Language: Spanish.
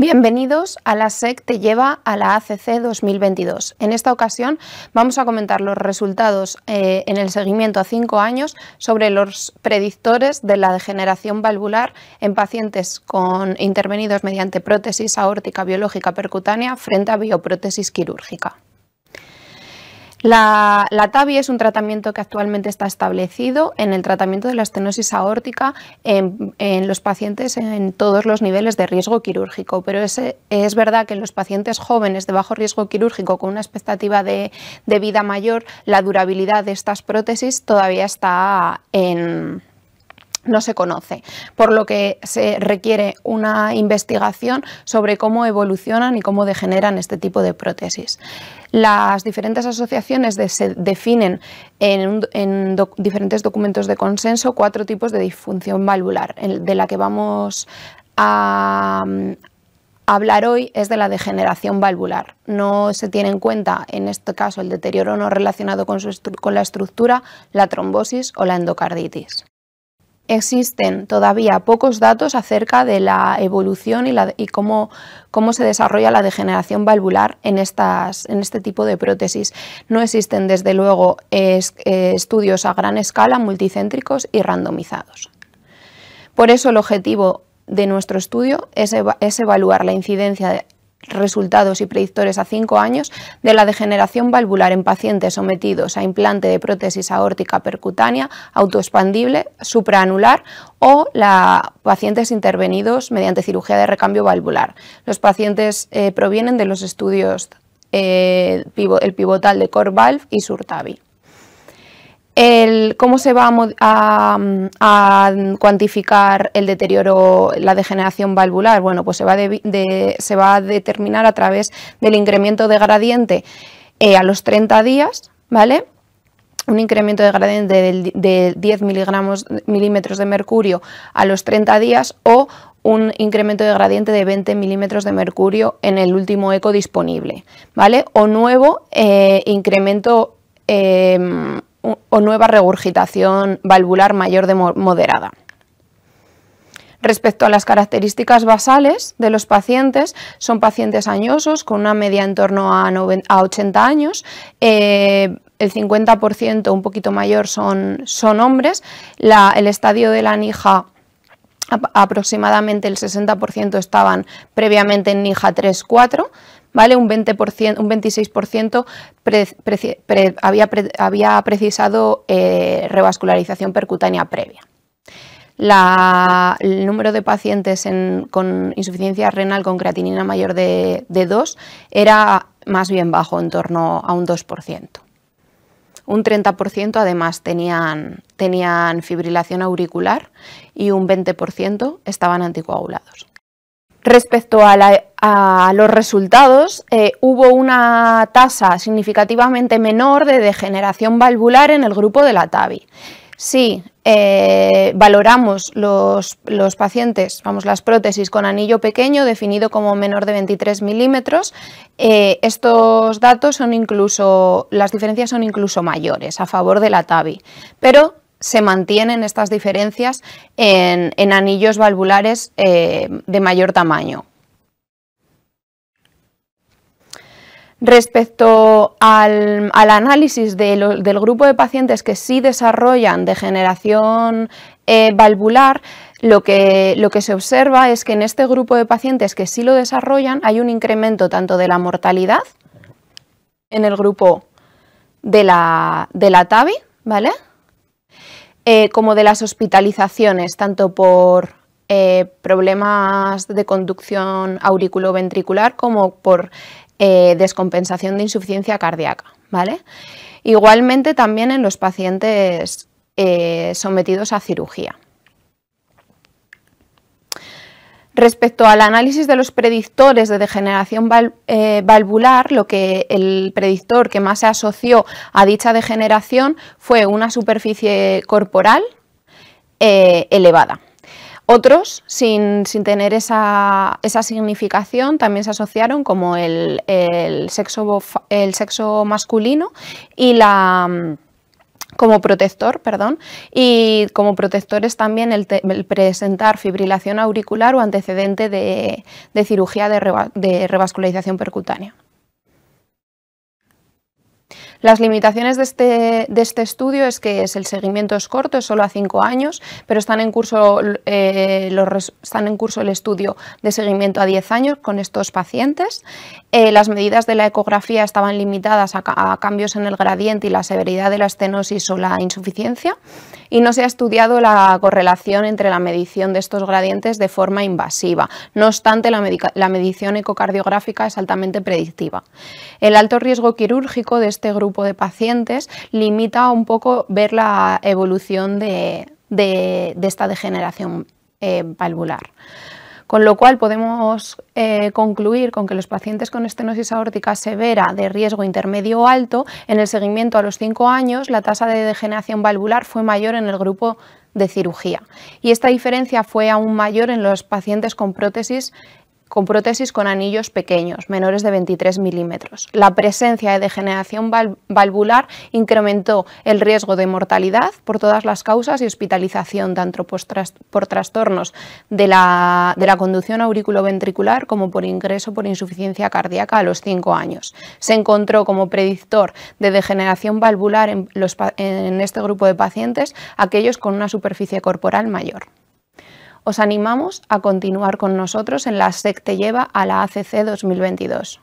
Bienvenidos a la SEC Te lleva a la ACC 2022. En esta ocasión vamos a comentar los resultados eh, en el seguimiento a cinco años sobre los predictores de la degeneración valvular en pacientes con intervenidos mediante prótesis aórtica biológica percutánea frente a bioprótesis quirúrgica. La, la, TAVI es un tratamiento que actualmente está establecido en el tratamiento de la estenosis aórtica en, los pacientes en todos los niveles de riesgo quirúrgico, pero es, es verdad que en los pacientes jóvenes de bajo riesgo quirúrgico con una expectativa de vida mayor, la durabilidad de estas prótesis todavía está en, no se conoce, por lo que se requiere una investigación sobre cómo evolucionan y cómo degeneran este tipo de prótesis. Las diferentes asociaciones se definen en, diferentes documentos de consenso cuatro tipos de disfunción valvular, de la que vamos a, mm, hablar hoy es de la degeneración valvular. No se tiene en cuenta, en este caso, el deterioro no relacionado con, la estructura, la trombosis o la endocarditis existen todavía pocos datos acerca de la evolución y, cómo, se desarrolla la degeneración valvular en, este tipo de prótesis. No existen, desde luego, estudios a gran escala, multicéntricos y randomizados. Por eso el objetivo de nuestro estudio es, es evaluar la incidencia resultados y predictores a 5 años de la degeneración valvular en pacientes sometidos a implante de prótesis aórtica percutánea autoexpandible, supraanular o la, pacientes intervenidos mediante cirugía de recambio valvular. Los pacientes eh, provienen de los estudios eh, el pivotal de Core y Surtavi cómo se va a, cuantificar el deterioro, la degeneración valvular. Bueno, pues se va, a determinar a través del incremento de gradiente eh, a los 30 días, ¿vale? un incremento de gradiente de, 10 milímetros de mercurio a los 30 días o un incremento de gradiente de 20 milímetros de mercurio en el último eco disponible, ¿vale? O nuevo eh, incremento em, o nueva regurgitación valvular mayor de moderada. Respecto a las características basales de los pacientes, son pacientes añosos con una media en torno a, 80 años. Eh, el 50% un poquito mayor son, hombres. el estadio de la NIJA aproximadamente el 60% estaban previamente en NIJA 3-4. Un 26% había, precisado eh, revascularización percutánea previa. el número de pacientes con insuficiencia renal con creatinina mayor de, 2 era más bien bajo, en torno a un 2%. Un 30% además tenían fibrilación auricular y un 20% estaban anticoagulados. Respecto a, los resultados, eh, hubo una tasa significativamente menor de degeneración valvular en el grupo de la TAVI. Si eh, valoramos los, pacientes, vamos, las prótesis con anillo pequeño definido como menor de 23 milímetros, eh, estos datos son incluso, las diferencias son incluso mayores a favor de la TAVI. Pero se mantienen estas diferencias en, anillos valvulares eh, de mayor tamaño. Respecto al, análisis del grupo de pacientes que sí desarrollan degeneración eh, valvular, lo que, se observa es que en este grupo de pacientes que sí lo desarrollan hay un incremento tanto de la mortalidad en el grupo de la, de la TAVI, ¿vale? Eh, como de las hospitalizaciones, tanto por eh, problemas de conducción auriculoventricular como por eh, descompensación de insuficiencia cardíaca. Igualmente también en los pacientes sometidos a cirugía. Respecto al análisis de los predictores de degeneración eh, valvular, lo que el predictor que más se asoció a dicha degeneración fue una superficie corporal eh, elevada. Otros, sin, tener esa, significación, también se asociaron como el, sexo, el sexo masculino y la como protector, perdón, y como protector es también el, presentar fibrilación auricular o antecedente de, cirugía de revascularización percutánea. Las limitaciones este, de este, estudio es que el seguimiento es corto, es solo a cinco años, pero están en curso, eh, están en curso el estudio de seguimiento a 10 años con estos pacientes. Eh, las medidas de la ecografía estaban limitadas a cambios en el gradiente y la severidad de la estenosis o la insuficiencia y no se ha estudiado la correlación entre la medición de estos gradientes de forma invasiva. No obstante, la, medición ecocardiográfica es altamente predictiva. El alto riesgo quirúrgico de este grupo de pacientes limita un poco ver la evolución de, esta degeneración eh, valvular. Con lo cual podemos eh, concluir con que los pacientes con estenosis aórtica severa de riesgo intermedio o alto, en el seguimiento a los 5 años, la tasa de degeneración valvular fue mayor en el grupo de cirugía. Y esta diferencia fue aún mayor en los pacientes con prótesis con prótesis con anillos pequeños, menores de 23 milímetros. La presencia de degeneración valvular incrementó el riesgo de mortalidad por todas las causas y hospitalización, tanto por trastornos de la, conducción auriculoventricular como por ingreso por insuficiencia cardíaca a los 5 años. Se encontró como predictor de degeneración valvular en este grupo de pacientes aquellos con una superficie corporal mayor. Os animamos a continuar con nosotros en la SEC Te Lleva a la ACC 2022.